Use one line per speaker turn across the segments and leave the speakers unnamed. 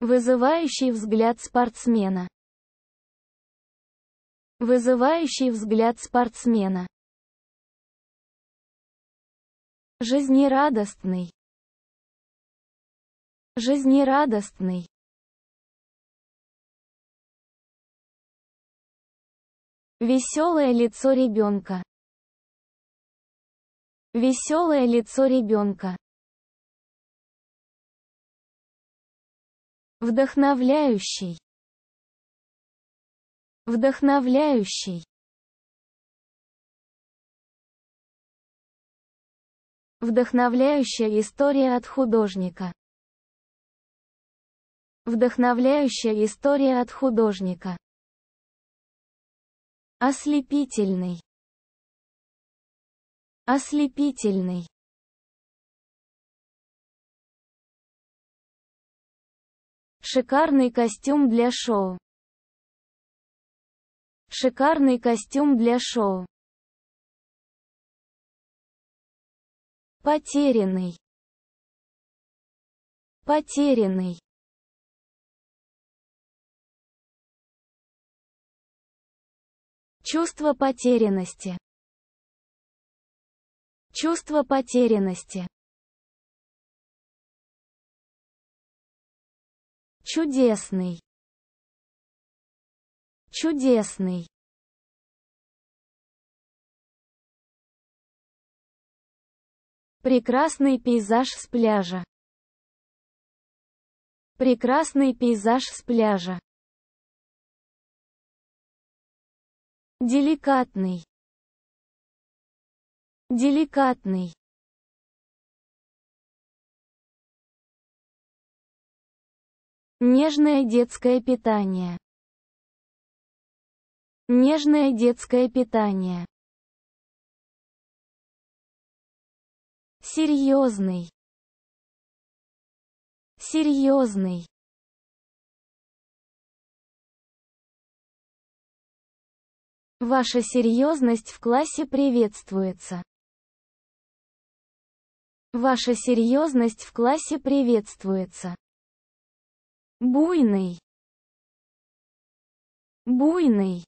Вызывающий взгляд спортсмена. Вызывающий взгляд спортсмена. Жизнерадостный. Жизнерадостный. Веселое лицо ребенка. Веселое лицо ребенка. вдохновляющий вдохновляющий вдохновляющая история от художника вдохновляющая история от художника ослепительный ослепительный Шикарный костюм для шоу. Шикарный костюм для шоу. Потерянный. Потерянный. Чувство потерянности. Чувство потерянности. чудесный чудесный прекрасный пейзаж с пляжа прекрасный пейзаж с пляжа деликатный деликатный Нежное детское питание. Нежное детское питание. Серьезный. Серьезный. Ваша серьезность в классе приветствуется. Ваша серьезность в классе приветствуется буйный буйный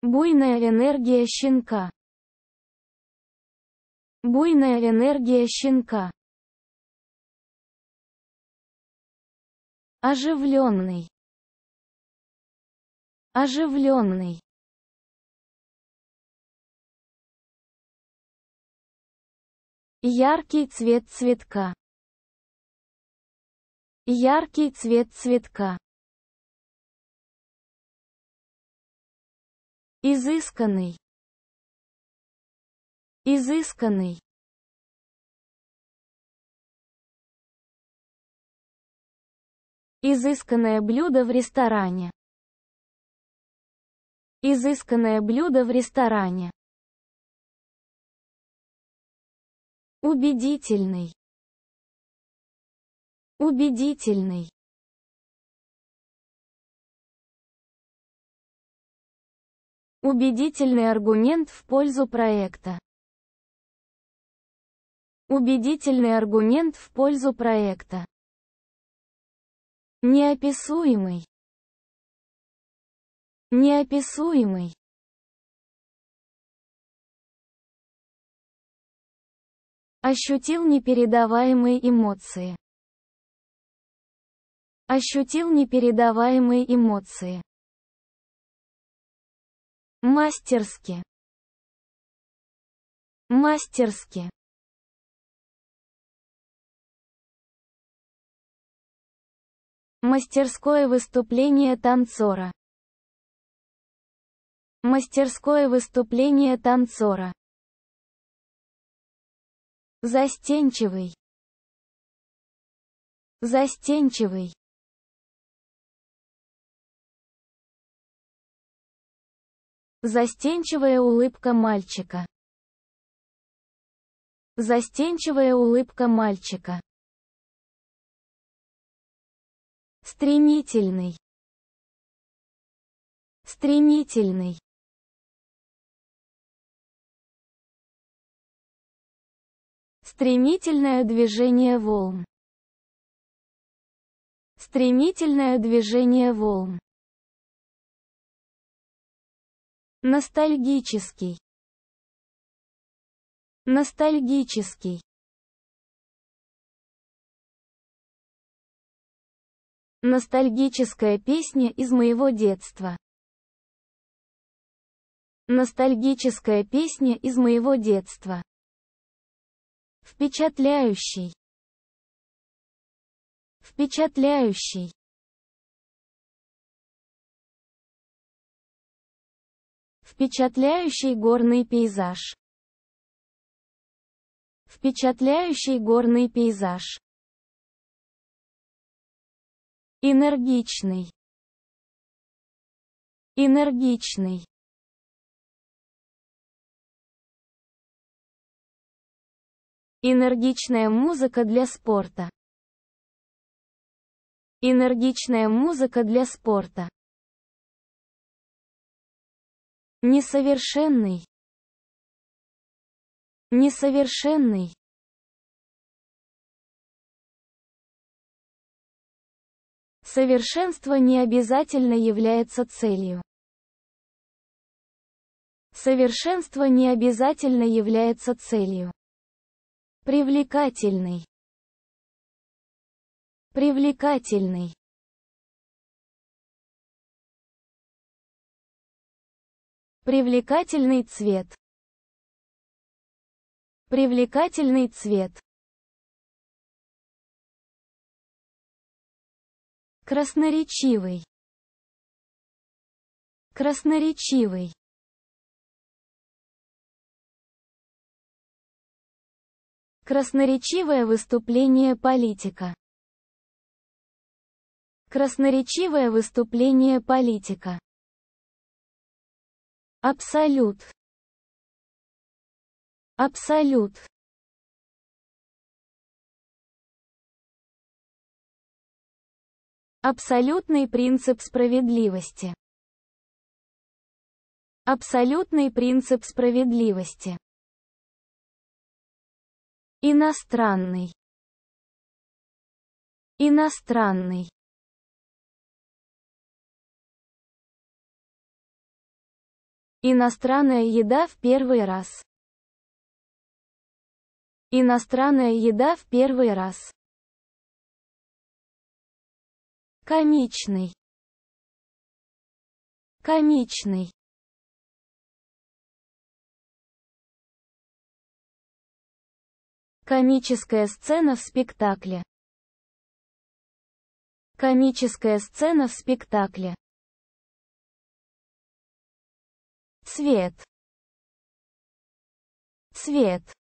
буйная энергия щенка буйная энергия щенка оживленный оживленный Яркий цвет цветка. Яркий цвет цветка. Изысканный. Изысканный. Изысканное блюдо в ресторане. Изысканное блюдо в ресторане. убедительный убедительный убедительный аргумент в пользу проекта убедительный аргумент в пользу проекта неописуемый неописуемый Ощутил непередаваемые эмоции. Ощутил непередаваемые эмоции. Мастерски. Мастерски. Мастерское выступление танцора. Мастерское выступление танцора застенчивый застенчивый застенчивая улыбка мальчика застенчивая улыбка мальчика стремительный стремительный Стремительное движение волн. Стремительное движение волн. Ностальгический. Ностальгический. Ностальгическая песня из моего детства. Ностальгическая песня из моего детства. Впечатляющий. Впечатляющий. Впечатляющий горный пейзаж. Впечатляющий горный пейзаж. Энергичный. Энергичный. Энергичная музыка для спорта. Энергичная музыка для спорта. Несовершенный. Несовершенный. Совершенство не обязательно является целью. Совершенство не обязательно является целью. Привлекательный. Привлекательный. Привлекательный цвет. Привлекательный цвет. Красноречивый. Красноречивый. Красноречивое выступление политика. Красноречивое выступление политика. Абсолют. Абсолют. Абсолютный принцип справедливости. Абсолютный принцип справедливости иностранный иностранный иностранная еда в первый раз иностранная еда в первый раз комичный комичный Комическая сцена в спектакле. Комическая сцена в спектакле. Цвет. Цвет.